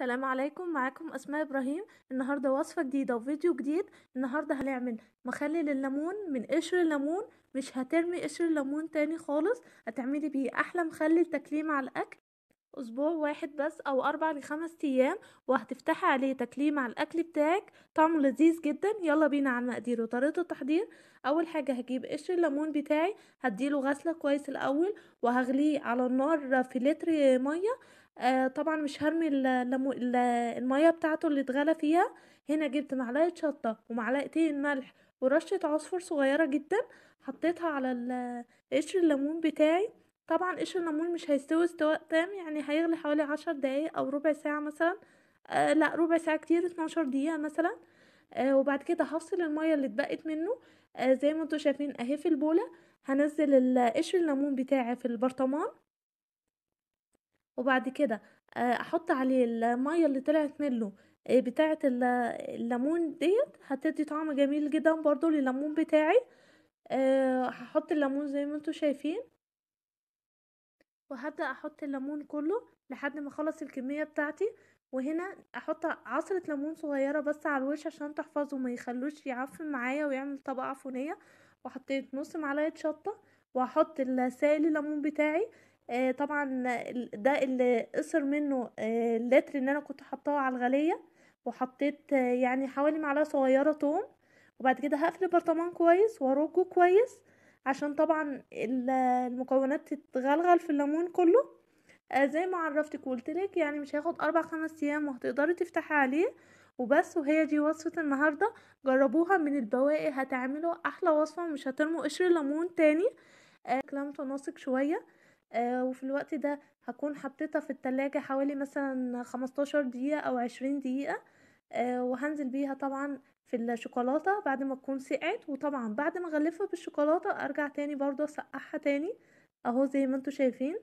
السلام عليكم معاكم اسماء ابراهيم النهارده وصفه جديده وفيديو جديد النهارده هنعمل مخلل الليمون من قشر الليمون مش هترمي قشر الليمون تاني خالص هتعملي بيه احلى مخلل تاكليه على الاكل أسبوع واحد بس أو أربع لخمس أيام وهتفتحي عليه تكليم على الأكل بتاعك طعمه لذيذ جدا يلا بينا على المقادير وطريقة التحضير أول حاجة هجيب قشر الليمون بتاعي هديله غسلة كويس الأول وهغليه على النار في لتر مية آه طبعا مش هرمي المية بتاعته اللي اتغلى فيها هنا جبت معلقة شطة ومعلقتين ملح ورشة عصفور صغيرة جدا حطيتها على قشر الليمون بتاعي طبعا قشر النمور مش هيستوي استواء تام يعني هيغلي حوالي عشر دقايق او ربع ساعة مثلا آه لا ربع ساعة كتير اتناشر دقيقة مثلا آه وبعد كده هفصل المية اللي اتبقت منه آه زي ما انتوا شايفين اهي في البولة هنزل قشر الليمون بتاعي في البرطمان وبعد كده آه، احط عليه المية اللي طلعت منه آه، بتاعة الليمون ديت هتدي طعم جميل جدا برضو لليمون بتاعي آه، هحط الليمون زي ما انتوا شايفين وهبدأ احط الليمون كله لحد ما اخلص الكمية بتاعتي وهنا احط عصرة ليمون صغيرة بس على الوش عشان تحفظه ما يخلوش يعفن معايا ويعمل طبقة عفونية وحطيت نص معلقة شطة وهحط سائل الليمون بتاعي آه طبعا ده اللي قصر منه آه اللتر ان انا كنت حطاه على الغلية وحطيت آه يعني حوالي معلقة صغيرة توم وبعد كده هقفل البرطمان كويس وارجه كويس عشان طبعا المكونات تتغلغل في الليمون كله آه زي ما عرفتك وقلتلك يعني مش هياخد اربع خمس ايام وهتقدري تفتحي عليه وبس وهي دي وصفة النهاردة جربوها من البواقي هتعملوا احلى وصفة مش هترموا قشر الليمون تاني آه كلام متناسق شوية آه وفي الوقت ده هكون حطيتها في التلاجة حوالي مثلا خمستاشر دقيقة او عشرين دقيقة آه، وهنزل بيها طبعا في الشوكولاتة بعد ما تكون سقعت وطبعا بعد ما اغلفها بالشوكولاتة ارجع تاني برضو اسقعها تاني اهو زي ما انتوا شايفين